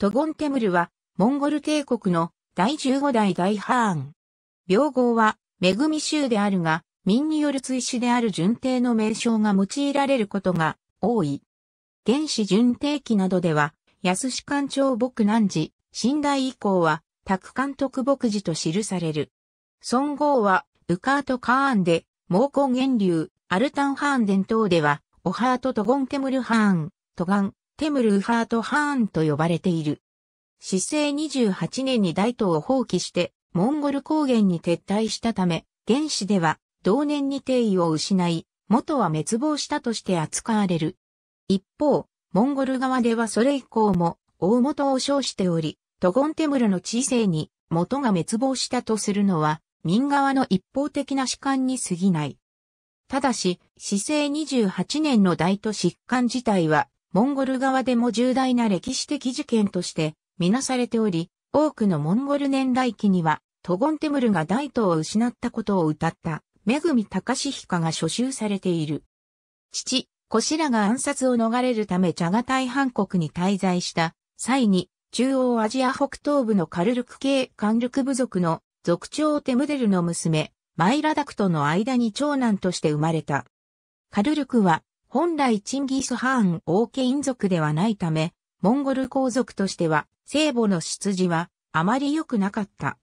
トゴンテムルは、モンゴル帝国の第15代大ハーン。病号は、恵み州であるが、民による追試である順帝の名称が用いられることが多い。原始順帝記などでは、安士官庁牧南寺、新代以降は、卓監督牧寺と記される。孫号は、ウカート・カーンで、猛攻源流、アルタン・ハーン伝統では、オハート・トゴンテムル・ハーン、トガン、テムルーハート・ハーンと呼ばれている。市政28年に大東を放棄して、モンゴル高原に撤退したため、原始では、同年に定位を失い、元は滅亡したとして扱われる。一方、モンゴル側ではそれ以降も、大元を称しており、トゴンテムルの知性に元が滅亡したとするのは、民側の一方的な主観に過ぎない。ただし、市政28年の大都疾患自体は、モンゴル側でも重大な歴史的事件としてみなされており、多くのモンゴル年代記には、トゴンテムルが大東を失ったことを歌った、めぐみたかしひかが処集されている。父、コシラが暗殺を逃れるためチャガタイ半国に滞在した際に、中央アジア北東部のカルルク系カンルク部族の族長テムデルの娘、マイラダクとの間に長男として生まれた。カルルクは本来チンギス・ハーン王権族ではないため、モンゴル皇族としては、聖母の出自は、あまり良くなかった。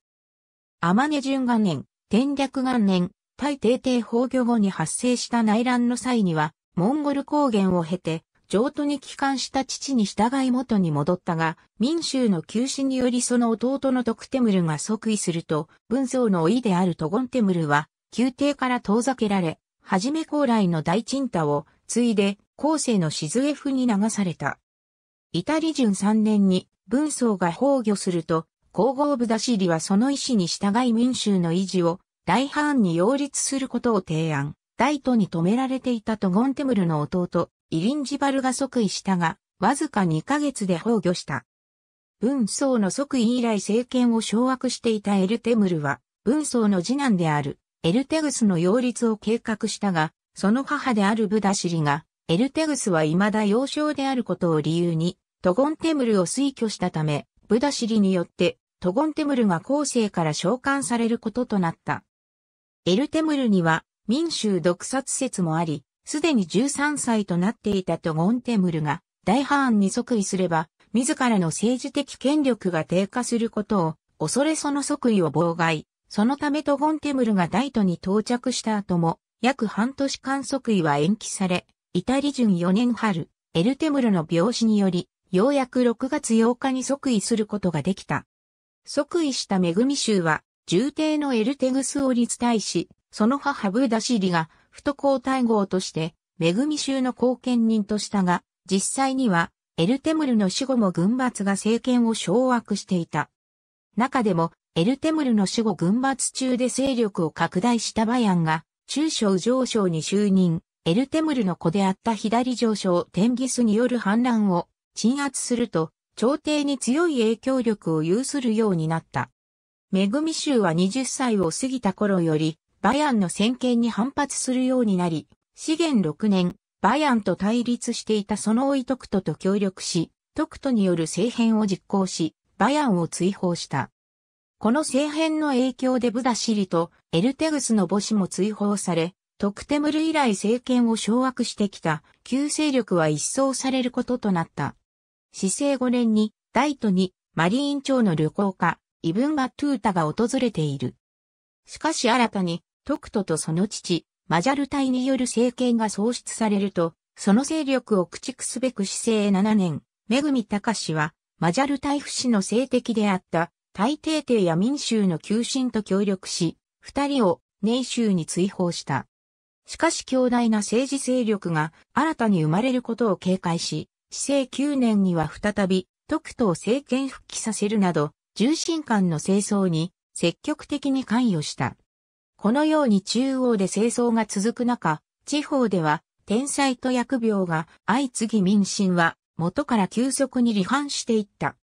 天ュン元年、天略元年、大帝帝崩御後に発生した内乱の際には、モンゴル高原を経て、上都に帰還した父に従い元に戻ったが、民衆の急死によりその弟の徳テムルが即位すると、文宗のいであるトゴンテムルは、宮廷から遠ざけられ、はじめ高麗の大鎮太をついで後世の静江府に流された。至り順3年に文宗が崩御すると、皇后部出し入はその意思に従い民衆の維持を大藩に擁立することを提案。大都に止められていたトゴンテムルの弟、イリンジバルが即位したが、わずか2ヶ月で崩御した。文宗の即位以来政権を掌握していたエルテムルは、文宗の次男であるエルテグスの擁立を計画したが、その母であるブダシリが、エルテグスは未だ幼少であることを理由に、トゴンテムルを推挙したため、ブダシリによって、トゴンテムルが後世から召喚されることとなった。エルテムルには、民衆毒殺説もあり、すでに13歳となっていたトゴンテムルが、大ハーンに即位すれば、自らの政治的権力が低下することを、恐れその即位を妨害。そのためトゴンテムルが大都に到着した後も、約半年間即位は延期され、イタリ順4年春、エルテムルの病死により、ようやく6月8日に即位することができた。即位した恵州は、重帝のエルテグスを立大し、その母ブーダシリが、不都皇大号として、恵州の後見人としたが、実際には、エルテムルの死後も軍閥が政権を掌握していた。中でも、エルテムルの死後軍閥中で勢力を拡大したバヤンが、中将上将に就任、エルテムルの子であった左上将テンギスによる反乱を鎮圧すると、朝廷に強い影響力を有するようになった。恵み州は20歳を過ぎた頃より、バヤンの先見に反発するようになり、資源6年、バヤンと対立していたその老いトクトと協力し、トクトによる政変を実行し、バヤンを追放した。この政変の影響でブダシリとエルテグスの母子も追放され、トクテムル以来政権を掌握してきた旧勢力は一掃されることとなった。市政5年に大都にマリーン朝の旅行家、イブン・バトゥータが訪れている。しかし新たにトクトとその父、マジャル隊による政権が創出されると、その勢力を駆逐すべく市政7年、メグミタカしは、マジャル隊不死の政敵であった、大帝帝や民衆の求心と協力し、二人を寧州に追放した。しかし強大な政治勢力が新たに生まれることを警戒し、市政9年には再び、徳と政権復帰させるなど、重心間の清掃に積極的に関与した。このように中央で清掃が続く中、地方では天才と疫病が相次ぎ民心は元から急速に離反していった。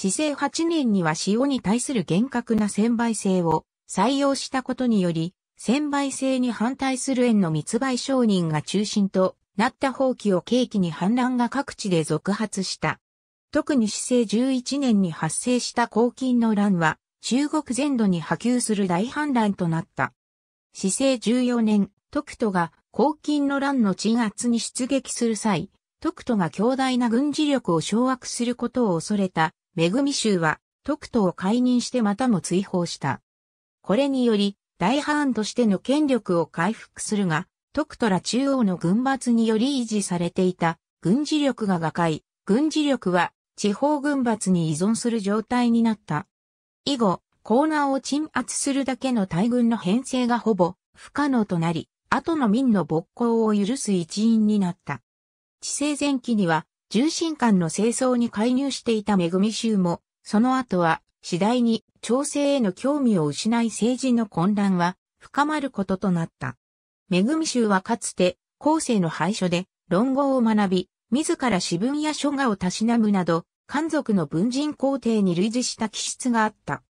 市政8年には塩に対する厳格な専売制を採用したことにより、専売制に反対する縁の密売商人が中心となった放棄を契機に反乱が各地で続発した。特に市政11年に発生した黄金の乱は、中国全土に波及する大反乱となった。市政14年、徳都が黄金の乱の鎮圧に出撃する際、徳都が強大な軍事力を掌握することを恐れた恵州は、徳都を解任してまたも追放した。これにより、大藩としての権力を回復するが、徳都ら中央の軍閥により維持されていた軍事力が瓦解、軍事力は地方軍閥に依存する状態になった。以後、コーナーを鎮圧するだけの大軍の編成がほぼ不可能となり、後の民の勃興を許す一因になった。治政前期には重心管の清掃に介入していた恵衆も、その後は次第に調整への興味を失い政治の混乱は深まることとなった。恵衆はかつて後世の廃所で論語を学び、自ら私文や書画をたしなむなど、漢族の文人皇帝に類似した気質があった。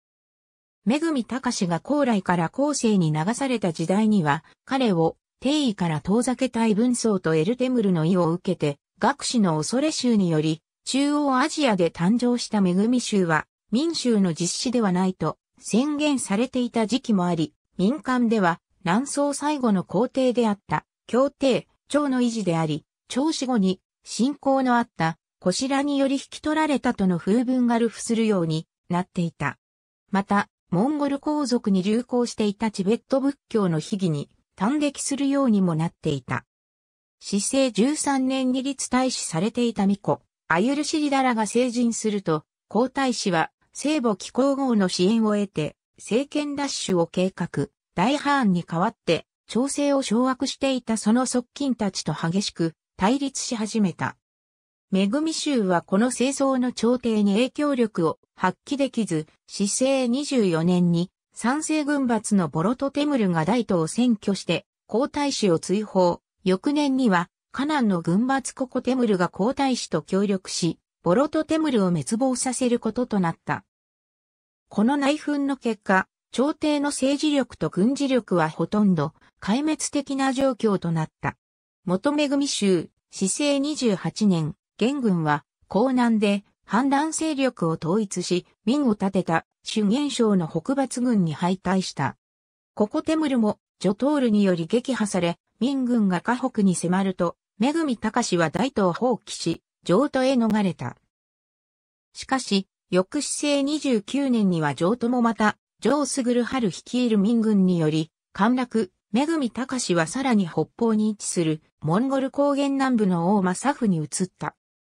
恵隆が高麗から後世に流された時代には、彼を定位から遠ざけたい文章とエルテムルの意を受けて、学士の恐れ州により、中央アジアで誕生した恵み州は、民州の実施ではないと宣言されていた時期もあり、民間では、南宋最後の皇帝であった、協定、長の維持であり、長子後に、信仰のあった、こしらにより引き取られたとの風文が流布するようになっていた。また、モンゴル皇族に流行していたチベット仏教の秘義に、短歴するようにもなっていた。市政13年に立大使されていた巫女、アユルシリダラが成人すると、皇太子は聖母気候号の支援を得て、政権奪取を計画、大ハーンに代わって、調整を掌握していたその側近たちと激しく対立し始めた。恵み州はこの清掃の朝廷に影響力を発揮できず、市政24年に賛成軍閥のボロトテムルが大都を占拠して皇太子を追放、翌年には、カナンの軍閥ココテムルが皇太子と協力し、ボロトテムルを滅亡させることとなった。この内紛の結果、朝廷の政治力と軍事力はほとんど壊滅的な状況となった。元恵州、市政28年、元軍は、江南で反乱勢力を統一し、民を立てた主元省の北伐軍に敗退した。ココテムルも、ジョトールにより撃破され、民軍が河北に迫ると、めぐみたかしは大東を放棄し、上都へ逃れた。しかし、翌市政29年には上都もまた、上る春率いる民軍により、陥落、めぐみたかしはさらに北方に位置する、モンゴル高原南部の大政府に移った。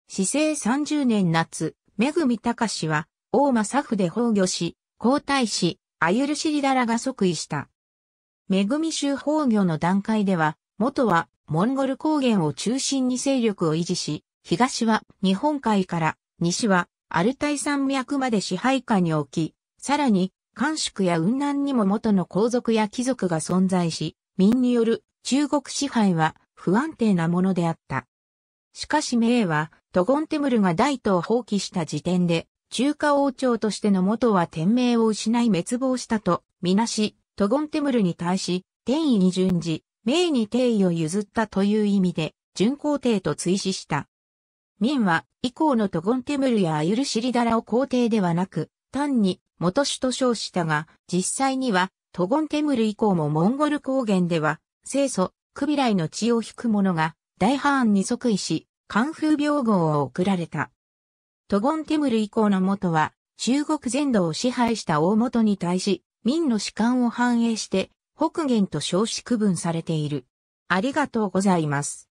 市政30年夏、めぐみたかしは、大政府で崩御し、皇太子、あゆるしりだらが即位した。恵み州崩御の段階では、元はモンゴル高原を中心に勢力を維持し、東は日本海から西はアルタイ山脈まで支配下に置き、さらに韓宿や雲南にも元の皇族や貴族が存在し、民による中国支配は不安定なものであった。しかし明は、トゴンテムルが大都を放棄した時点で、中華王朝としての元は天命を失い滅亡したとみなし、トゴンテムルに対し、天意に順次、名に定位を譲ったという意味で、巡皇帝と追試した。民は、以降のトゴンテムルやアユルシリダラを皇帝ではなく、単に元首と称したが、実際には、トゴンテムル以降もモンゴル高原では、清楚、クビライの血を引く者が、大ハーンに即位し、関風病号を送られた。トゴンテムル以降の元は、中国全土を支配した大元に対し、民の主観を反映して、北元と少子区分されている。ありがとうございます。